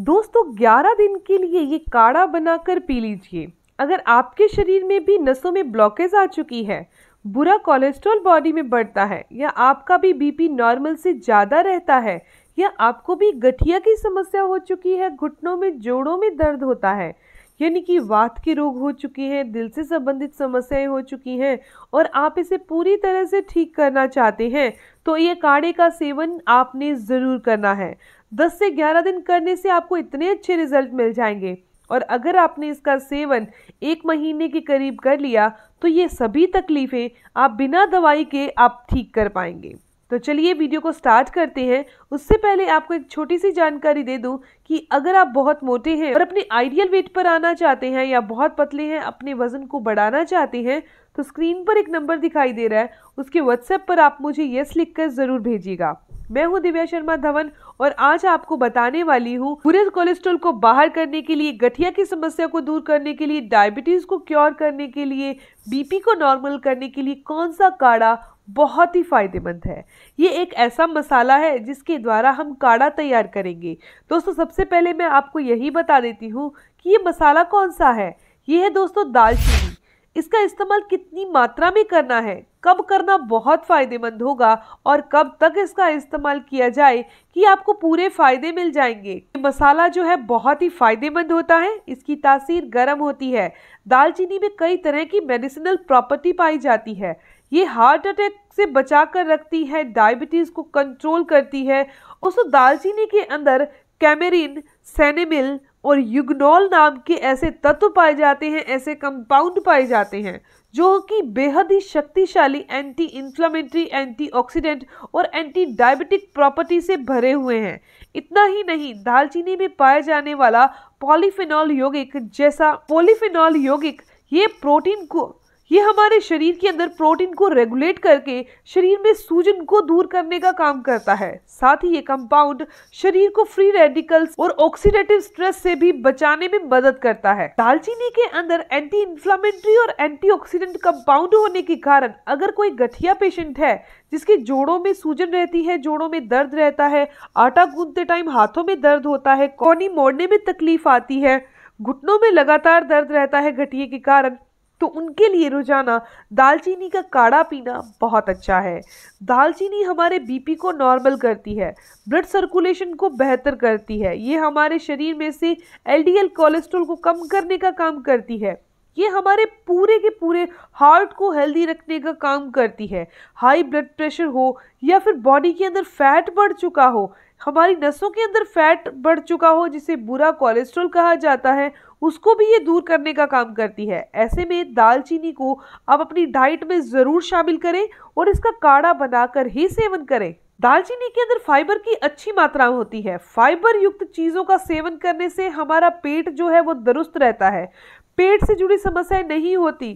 दोस्तों 11 दिन के लिए ये काढ़ा बनाकर पी लीजिए अगर आपके शरीर में भी नसों में ब्लॉकेज आ चुकी है बुरा कोलेस्ट्रॉल बॉडी में बढ़ता है या आपका भी बीपी नॉर्मल से ज़्यादा रहता है या आपको भी गठिया की समस्या हो चुकी है घुटनों में जोड़ों में दर्द होता है यानी कि वात के रोग हो चुके हैं दिल से संबंधित समस्याएं हो चुकी हैं और आप इसे पूरी तरह से ठीक करना चाहते हैं तो ये काढ़े का सेवन आपने ज़रूर करना है 10 से 11 दिन करने से आपको इतने अच्छे रिजल्ट मिल जाएंगे और अगर आपने इसका सेवन एक महीने के करीब कर लिया तो ये सभी तकलीफ़ें आप बिना दवाई के आप ठीक कर पाएंगे तो चलिए वीडियो को स्टार्ट करते हैं उससे पहले आपको एक छोटी सी जानकारी दे दूं कि अगर आप बहुत मोटे हैं और अपने आइडियल वेट पर आना चाहते हैं या बहुत पतले हैं अपने वजन को बढ़ाना चाहते हैं तो स्क्रीन पर एक नंबर दिखाई दे रहा है उसके व्हाट्सएप पर आप मुझे येस लिख कर ज़रूर भेजिएगा मैं हूं दिव्या शर्मा धवन और आज आपको बताने वाली हूं बुरे कोलेस्ट्रॉल को बाहर करने के लिए गठिया की समस्या को दूर करने के लिए डायबिटीज़ को क्योर करने के लिए बीपी को नॉर्मल करने के लिए कौन सा काढ़ा बहुत ही फ़ायदेमंद है ये एक ऐसा मसाला है जिसके द्वारा हम काढ़ा तैयार करेंगे दोस्तों सबसे पहले मैं आपको यही बता देती हूँ कि ये मसाला कौन सा है ये है दोस्तों दालचीनी इसका इस्तेमाल कितनी मात्रा में करना है कब करना बहुत फ़ायदेमंद होगा और कब तक इसका इस्तेमाल किया जाए कि आपको पूरे फ़ायदे मिल जाएंगे मसाला जो है बहुत ही फ़ायदेमंद होता है इसकी तासीर गर्म होती है दालचीनी में कई तरह की मेडिसिनल प्रॉपर्टी पाई जाती है ये हार्ट अटैक से बचा कर रखती है डायबिटीज़ को कंट्रोल करती है उस दालचीनी के अंदर कैमेरिन सैनेमिल और युगनॉल नाम के ऐसे तत्व पाए जाते हैं ऐसे कंपाउंड पाए जाते हैं जो कि बेहद ही शक्तिशाली एंटी इन्फ्लामेटरी एंटी और एंटी डायबिटिक प्रॉपर्टी से भरे हुए हैं इतना ही नहीं दालचीनी में पाया जाने वाला पॉलीफिनॉल यौगिक जैसा पॉलीफिनॉल यौगिक ये प्रोटीन को ये हमारे शरीर के अंदर प्रोटीन को रेगुलेट करके शरीर में सूजन को दूर करने का काम करता है साथ ही ये कंपाउंड शरीर को फ्री रेडिकल्स और ऑक्सीडेटिव स्ट्रेस से भी बचाने में मदद करता है दालचीनी के अंदर एंटी इंफ्लामेटरी और एंटी कंपाउंड होने के कारण अगर कोई गठिया पेशेंट है जिसके जोड़ों में सूजन रहती है जोड़ों में दर्द रहता है आटा गूंदते टाइम हाथों में दर्द होता है कोनी मोड़ने में तकलीफ आती है घुटनों में लगातार दर्द रहता है गठिए के कारण तो उनके लिए रोज़ाना दालचीनी का काढ़ा पीना बहुत अच्छा है दालचीनी हमारे बीपी को नॉर्मल करती है ब्लड सर्कुलेशन को बेहतर करती है ये हमारे शरीर में से एलडीएल कोलेस्ट्रॉल को कम करने का काम करती है ये हमारे पूरे के पूरे हार्ट को हेल्दी रखने का काम करती है हाई ब्लड प्रेशर हो या फिर बॉडी के अंदर फैट बढ़ चुका हो हमारी नसों के अंदर फैट बढ़ चुका हो जिसे बुरा कोलेस्ट्रॉल कहा जाता है उसको भी ये दूर करने का काम करती है ऐसे में दालचीनी को आप अपनी डाइट में ज़रूर शामिल करें और इसका काढ़ा बनाकर ही सेवन करें दालचीनी के अंदर फाइबर की अच्छी मात्रा होती है फाइबर युक्त चीज़ों का सेवन करने से हमारा पेट जो है वो दुरुस्त रहता है पेट से जुड़ी समस्याएं नहीं होती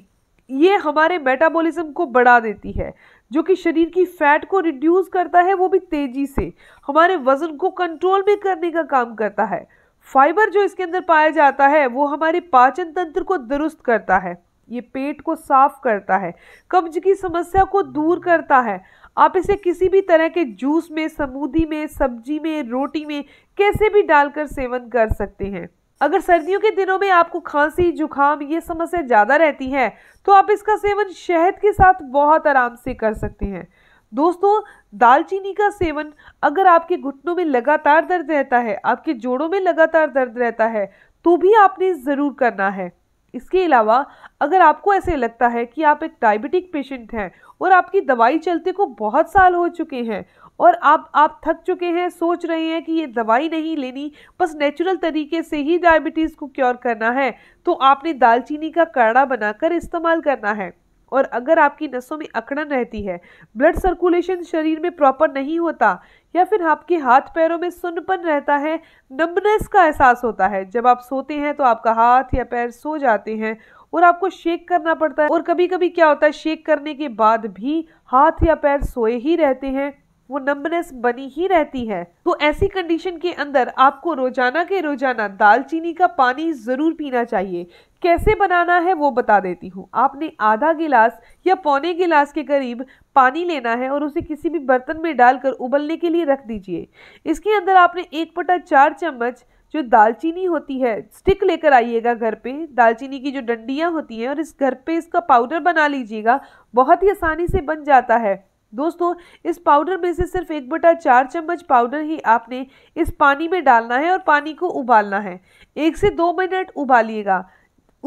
ये हमारे मेटाबॉलिज्म को बढ़ा देती है जो कि शरीर की फैट को रिड्यूस करता है वो भी तेज़ी से हमारे वज़न को कंट्रोल में करने का काम करता है फाइबर जो इसके अंदर पाया जाता है वो हमारे पाचन तंत्र को दुरुस्त करता है ये पेट को साफ करता है कब्ज की समस्या को दूर करता है आप इसे किसी भी तरह के जूस में समूदी में सब्जी में रोटी में कैसे भी डालकर सेवन कर सकते हैं अगर सर्दियों के दिनों में आपको खांसी जुखाम ये समस्या ज़्यादा रहती है तो आप इसका सेवन शहद के साथ बहुत आराम से कर सकते हैं दोस्तों दालचीनी का सेवन अगर आपके घुटनों में लगातार दर्द रहता है आपके जोड़ों में लगातार दर्द रहता है तो भी आपने ज़रूर करना है इसके अलावा अगर आपको ऐसे लगता है कि आप एक डायबिटिक पेशेंट हैं और आपकी दवाई चलते को बहुत साल हो चुके हैं और आप आप थक चुके हैं सोच रहे हैं कि ये दवाई नहीं लेनी बस नेचुरल तरीके से ही डायबिटीज़ को क्योर करना है तो आपने दालचीनी का काढ़ा बनाकर इस्तेमाल करना है और अगर आपकी नसों में अकड़न रहती है ब्लड सर्कुलेशन शरीर में प्रॉपर नहीं होता या फिर आपके हाथ पैरों में सुनपन रहता है नंबनेस का एहसास होता है जब आप सोते हैं तो आपका हाथ या पैर सो जाते हैं और आपको शेक करना पड़ता है और कभी कभी क्या होता है शेक करने के बाद भी हाथ या पैर सोए ही रहते हैं वो नम्बनेस बनी ही रहती है तो ऐसी कंडीशन के अंदर आपको रोजाना के रोजाना दालचीनी का पानी ज़रूर पीना चाहिए कैसे बनाना है वो बता देती हूँ आपने आधा गिलास या पौने गिलास के करीब पानी लेना है और उसे किसी भी बर्तन में डालकर उबलने के लिए रख दीजिए इसके अंदर आपने एक पटा चार चम्मच जो दालचीनी होती है स्टिक लेकर आइएगा घर पे दालचीनी की जो डंडियाँ होती हैं और इस घर पे इसका पाउडर बना लीजिएगा बहुत ही आसानी से बन जाता है दोस्तों इस पाउडर में से सिर्फ एक बटा चार चम्मच पाउडर ही आपने इस पानी में डालना है और पानी को उबालना है एक से दो मिनट उबालिएगा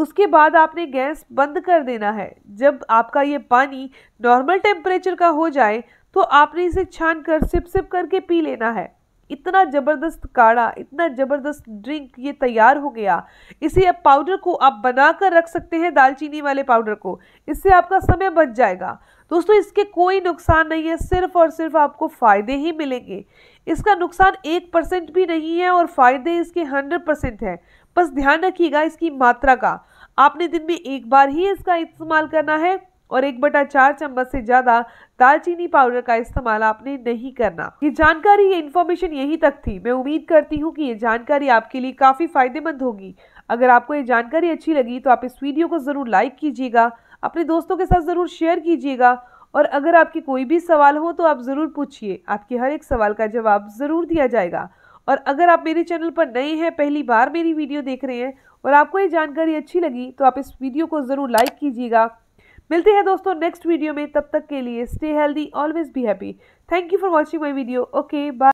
उसके बाद आपने गैस बंद कर देना है जब आपका ये पानी नॉर्मल टेम्परेचर का हो जाए तो आपने इसे छान कर सिप सिप करके पी लेना है इतना ज़बरदस्त काढ़ा इतना ज़बरदस्त ड्रिंक ये तैयार हो गया इसे अब पाउडर को आप बना कर रख सकते हैं दालचीनी वाले पाउडर को इससे आपका समय बच जाएगा दोस्तों इसके कोई नुकसान नहीं है सिर्फ और सिर्फ आपको फ़ायदे ही मिलेंगे इसका नुकसान एक परसेंट भी नहीं है और फ़ायदे इसके हंड्रेड परसेंट हैं बस ध्यान रखिएगा इसकी मात्रा का आपने दिन में एक बार ही इसका इस्तेमाल करना है और एक बटा चार चम्मच से ज़्यादा दालचीनी पाउडर का इस्तेमाल आपने नहीं करना ये जानकारी ये इन्फॉर्मेशन यही तक थी मैं उम्मीद करती हूँ कि ये जानकारी आपके लिए काफ़ी फ़ायदेमंद होगी अगर आपको ये जानकारी अच्छी लगी तो आप इस वीडियो को ज़रूर लाइक कीजिएगा अपने दोस्तों के साथ ज़रूर शेयर कीजिएगा और अगर आपके कोई भी सवाल हो तो आप ज़रूर पूछिए आपके हर एक सवाल का जवाब ज़रूर दिया जाएगा और अगर आप मेरे चैनल पर नए हैं पहली बार मेरी वीडियो देख रहे हैं और आपको ये जानकारी अच्छी लगी तो आप इस वीडियो को ज़रूर लाइक कीजिएगा मिलते हैं दोस्तों नेक्स्ट वीडियो में तब तक के लिए stay healthy always be happy thank you for watching my video okay bye